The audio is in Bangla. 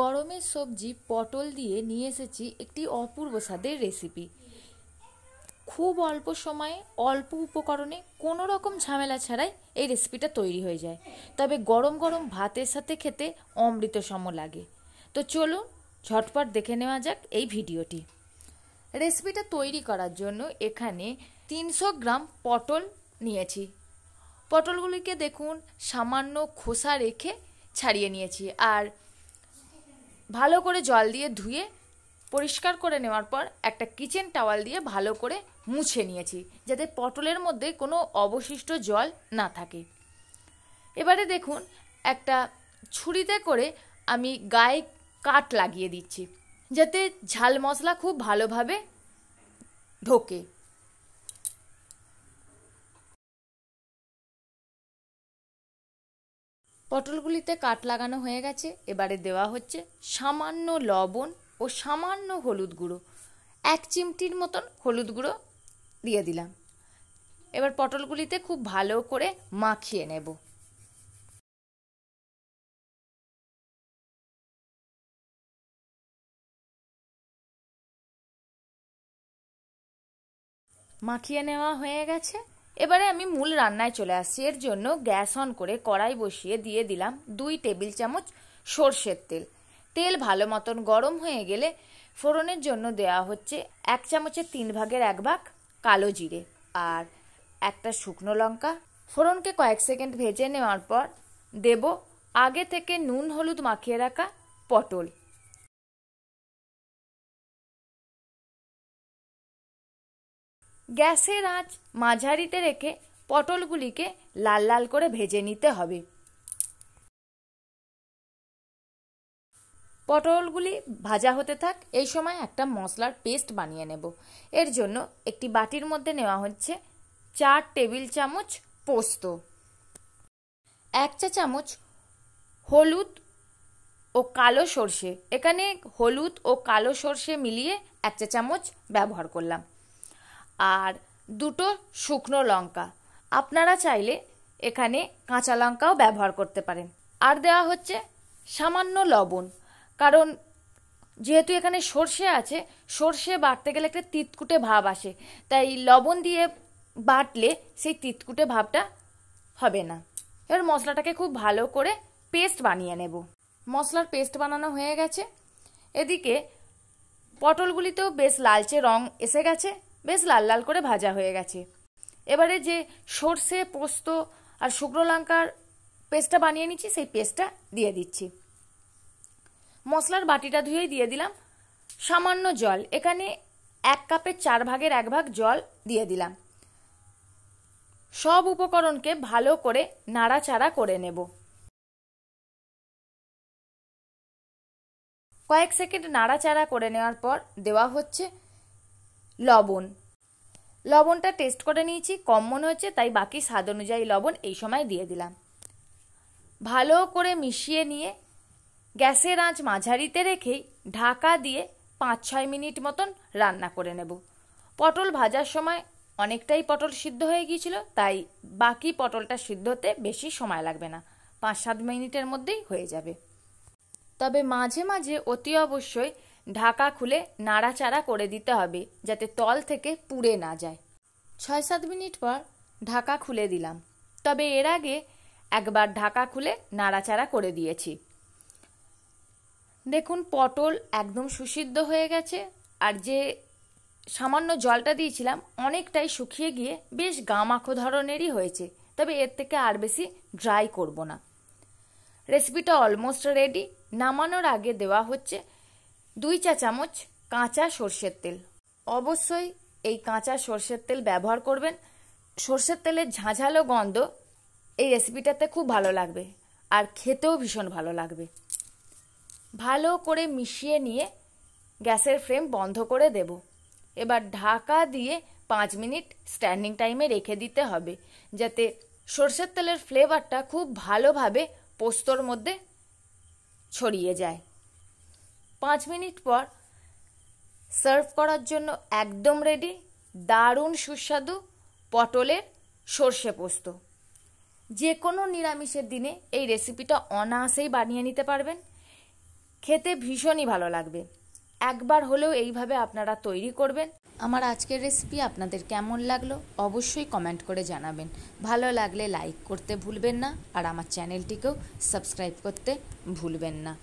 গরমের সবজি পটল দিয়ে নিয়ে এসেছি একটি অপূর্ব স্বাদের রেসিপি খুব অল্প সময়ে অল্প উপকরণে কোনো রকম ঝামেলা ছাড়াই এই রেসিপিটা তৈরি হয়ে যায় তবে গরম গরম ভাতের সাথে খেতে অমৃত সম লাগে তো চলুন ঝটপট দেখে নেওয়া যাক এই ভিডিওটি রেসিপিটা তৈরি করার জন্য এখানে তিনশো গ্রাম পটল নিয়েছি পটলগুলিকে দেখুন সামান্য খোসা রেখে ছাড়িয়ে নিয়েছি আর ভালো করে জল দিয়ে ধুয়ে পরিষ্কার করে নেওয়ার পর একটা কিচেন টাওয়াল দিয়ে ভালো করে মুছে নিয়েছি যাতে পটলের মধ্যে কোনো অবশিষ্ট জল না থাকে এবারে দেখুন একটা ছুরিতে করে আমি গায়ে কাট লাগিয়ে দিচ্ছি যাতে ঝাল মশলা খুব ভালোভাবে ঢোকে পটলগুলিতে কাট লাগানো হয়ে গেছে এবারে দেওয়া হচ্ছে সামান্য লবণ ও সামান্য হলুদ গুঁড়ো এক চিমটির মতন হলুদ গুঁড়ো দিয়ে দিলাম এবার পটলগুলিতে খুব ভালো করে মাখিয়ে নেব মাখিয়ে নেওয়া হয়ে গেছে এবারে আমি মূল রান্নায় চলে আসছি এর জন্য গ্যাস অন করে কড়াই বসিয়ে দিয়ে দিলাম দুই টেবিল চামচ সর্ষের তেল তেল ভালো মতন গরম হয়ে গেলে ফোড়নের জন্য দেওয়া হচ্ছে এক চামচের তিন ভাগের এক ভাগ কালো জিরে আর একটা শুকনো লঙ্কা ফোড়নকে কয়েক সেকেন্ড ভেজে নেওয়ার পর দেব আগে থেকে নুন হলুদ মাখিয়ে রাখা পটল গ্যাসের আঁচ মাঝারিতে রেখে পটলগুলিকে লাল লাল করে ভেজে নিতে হবে পটলগুলি ভাজা হতে থাক এই সময় একটা মশলার পেস্ট বানিয়ে নেব এর জন্য একটি বাটির মধ্যে নেওয়া হচ্ছে চার টেবিল চামচ পোস্ত এক চা চামচ হলুদ ও কালো সর্ষে এখানে হলুদ ও কালো সর্ষে মিলিয়ে এক চা চামচ ব্যবহার করলাম আর দুটো শুকনো লঙ্কা আপনারা চাইলে এখানে কাঁচা লঙ্কাও ব্যবহার করতে পারেন আর দেওয়া হচ্ছে সামান্য লবণ কারণ যেহেতু এখানে সর্ষে আছে সর্ষে বাটতে গেলে একটা তিতকুটে ভাব আসে তাই লবণ দিয়ে বাটলে সেই তিতকুটে ভাবটা হবে না এবার মশলাটাকে খুব ভালো করে পেস্ট বানিয়ে নেব মশলার পেস্ট বানানো হয়ে গেছে এদিকে পটলগুলিতেও বেশ লালচে রং এসে গেছে বেশ লাল লাল করে ভাজা হয়ে গেছে এবারে যে সর্ষে পোস্ত আর শুকনো লঙ্কার পেস্টটা বানিয়ে নিচ্ছি সেই পেস্টটা দিয়ে দিচ্ছি মশলার বাটিটা ধুয়ে দিয়ে দিলাম সামান্য জল এখানে এক কাপের চার ভাগের এক ভাগ জল দিয়ে দিলাম সব উপকরণকে ভালো করে নাড়াচাড়া করে নেব কয়েক সেকেন্ড নাড়াচাড়া করে নেওয়ার পর দেওয়া হচ্ছে লবণ লবণটা টেস্ট করে নিয়েছি কম মনে হচ্ছে তাই বাকি স্বাদ অনুযায়ী লবণ এই সময় দিয়ে দিলাম ভালো করে মিশিয়ে নিয়ে গ্যাসের আঁচ মাঝারিতে রেখেই ঢাকা দিয়ে পাঁচ ছয় মিনিট মতন রান্না করে নেব পটল ভাজার সময় অনেকটাই পটল সিদ্ধ হয়ে গিয়েছিল তাই বাকি পটলটা সিদ্ধ হতে বেশি সময় লাগবে না পাঁচ সাত মিনিটের মধ্যেই হয়ে যাবে তবে মাঝে মাঝে অতি অবশ্যই ঢাকা খুলে নাড়াচাড়া করে দিতে হবে যাতে তল থেকে পুড়ে না যায় ছয় সাত মিনিট পর ঢাকা খুলে দিলাম তবে এর আগে একবার ঢাকা খুলে নাড়াচাড়া করে দিয়েছি দেখুন পটল একদম সুসিদ্ধ হয়ে গেছে আর যে সামান্য জলটা দিয়েছিলাম অনেকটাই শুকিয়ে গিয়ে বেশ গামাখো ধরনেরই হয়েছে তবে এর থেকে আর বেশি ড্রাই করব না রেসিপিটা অলমোস্ট রেডি নামানোর আগে দেওয়া হচ্ছে দুই চা চামচ কাঁচা সর্ষের তেল অবশ্যই এই কাঁচা সর্ষের তেল ব্যবহার করবেন সর্ষের তেলের ঝাঁঝালো গন্ধ এই রেসিপিটাতে খুব ভালো লাগবে আর খেতেও ভীষণ ভালো লাগবে ভালো করে মিশিয়ে নিয়ে গ্যাসের ফ্রেম বন্ধ করে দেব এবার ঢাকা দিয়ে পাঁচ মিনিট স্ট্যান্ডিং টাইমে রেখে দিতে হবে যাতে সর্ষের তেলের ফ্লেভারটা খুব ভালোভাবে পোস্তর মধ্যে ছড়িয়ে যায় পাঁচ মিনিট পর সার্ভ করার জন্য একদম রেডি দারুণ সুস্বাদু পটলের সর্ষে পোস্ত যে কোনো নিরামিষের দিনে এই রেসিপিটা অনায়াসেই বানিয়ে নিতে পারবেন খেতে ভীষণই ভালো লাগবে একবার হলেও এইভাবে আপনারা তৈরি করবেন আমার আজকের রেসিপি আপনাদের কেমন লাগলো অবশ্যই কমেন্ট করে জানাবেন ভালো লাগলে লাইক করতে ভুলবেন না আর আমার চ্যানেলটিকেও সাবস্ক্রাইব করতে ভুলবেন না